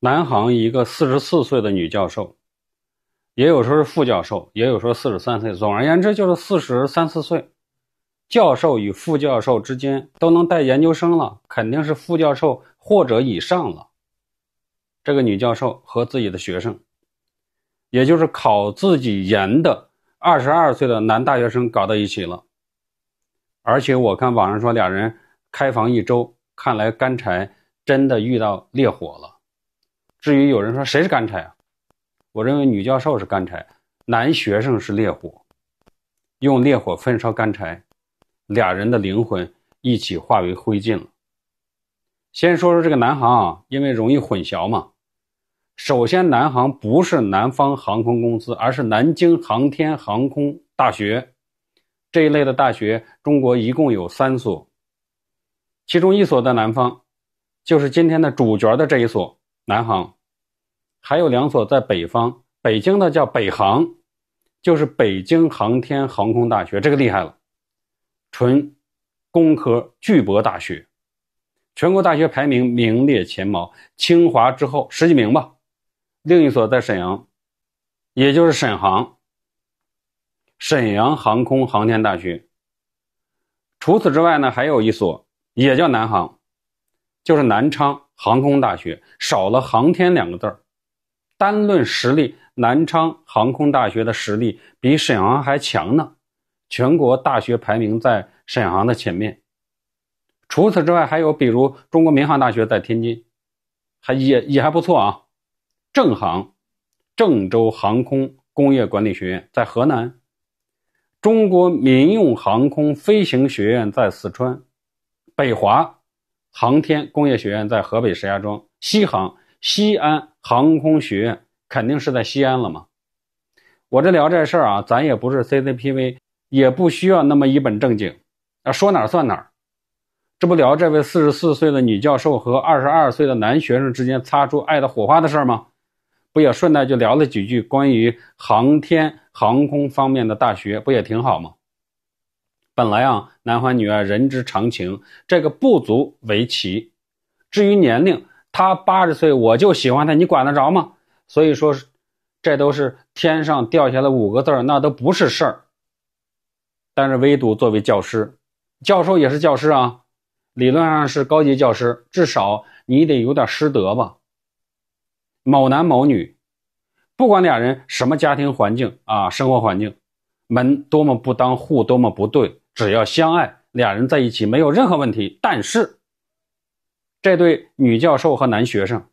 南航一个四十四岁的女教授，也有说是副教授，也有说四十三岁。总而言之，就是四十三四岁，教授与副教授之间都能带研究生了，肯定是副教授或者以上了。这个女教授和自己的学生，也就是考自己研的二十二岁的男大学生搞到一起了，而且我看网上说俩人开房一周，看来干柴真的遇到烈火了。至于有人说谁是干柴啊？我认为女教授是干柴，男学生是烈火，用烈火焚烧干柴，俩人的灵魂一起化为灰烬了。先说说这个南航啊，因为容易混淆嘛。首先，南航不是南方航空公司，而是南京航天航空大学这一类的大学，中国一共有三所，其中一所在南方，就是今天的主角的这一所南航。还有两所在北方，北京的叫北航，就是北京航天航空大学，这个厉害了，纯工科巨博大学，全国大学排名名列前茅，清华之后十几名吧。另一所在沈阳，也就是沈航，沈阳航空航天大学。除此之外呢，还有一所也叫南航，就是南昌航空大学，少了航天两个字儿。单论实力，南昌航空大学的实力比沈阳还强呢，全国大学排名在沈阳的前面。除此之外，还有比如中国民航大学在天津，还也也还不错啊。郑航，郑州航空工业管理学院在河南，中国民用航空飞行学院在四川，北华航天工业学院在河北石家庄，西航。西安航空学院肯定是在西安了嘛？我这聊这事儿啊，咱也不是 C C t V，也不需要那么一本正经，啊，说哪儿算哪儿。这不聊这位四十四岁的女教授和二十二岁的男学生之间擦出爱的火花的事儿吗？不也顺带就聊了几句关于航天航空方面的大学，不也挺好吗？本来啊，男欢女爱，人之常情，这个不足为奇。至于年龄，他八十岁，我就喜欢他，你管得着吗？所以说，这都是天上掉下来五个字儿，那都不是事儿。但是唯独作为教师，教授也是教师啊，理论上是高级教师，至少你得有点师德吧。某男某女，不管俩人什么家庭环境啊，生活环境，门多么不当户多么不对，只要相爱，俩人在一起没有任何问题。但是。这对女教授和男学生，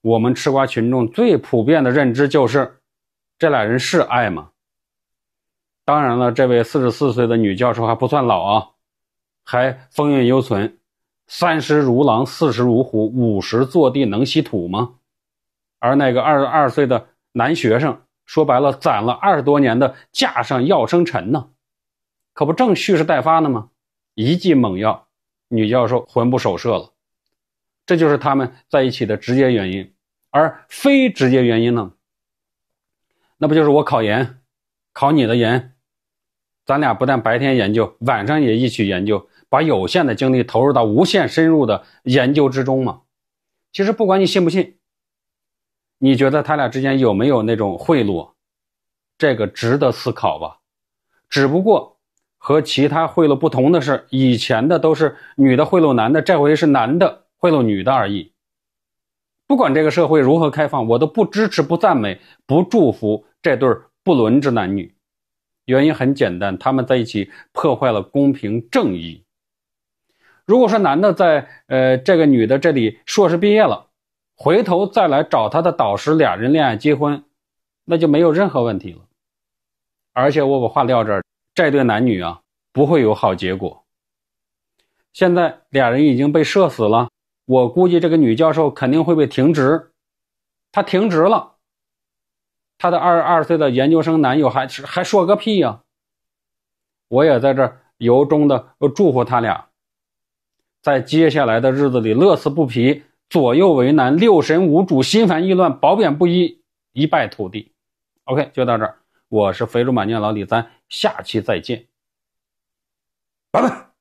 我们吃瓜群众最普遍的认知就是，这俩人是爱吗？当然了，这位四十四岁的女教授还不算老啊，还风韵犹存，三十如狼，四十如虎，五十坐地能吸土吗？而那个二十二岁的男学生，说白了，攒了二十多年的架上要生尘呢，可不正蓄势待发呢吗？一剂猛药，女教授魂不守舍了。这就是他们在一起的直接原因，而非直接原因呢？那不就是我考研考你的研，咱俩不但白天研究，晚上也一起研究，把有限的精力投入到无限深入的研究之中嘛？其实不管你信不信，你觉得他俩之间有没有那种贿赂？这个值得思考吧。只不过和其他贿赂不同的是，以前的都是女的贿赂男的，这回是男的。为了女的而已，不管这个社会如何开放，我都不支持、不赞美、不祝福这对不伦之男女。原因很简单，他们在一起破坏了公平正义。如果说男的在呃这个女的这里硕士毕业了，回头再来找他的导师，俩人恋爱结婚，那就没有任何问题了。而且我把话撂这儿，这对男女啊不会有好结果。现在俩人已经被射死了。我估计这个女教授肯定会被停职，她停职了，她的二十二岁的研究生男友还还说个屁呀！我也在这由衷的祝福他俩，在接下来的日子里乐此不疲，左右为难，六神无主，心烦意乱，褒贬不一，一败涂地。OK，就到这儿，我是肥猪满面老李，咱下期再见。拜拜。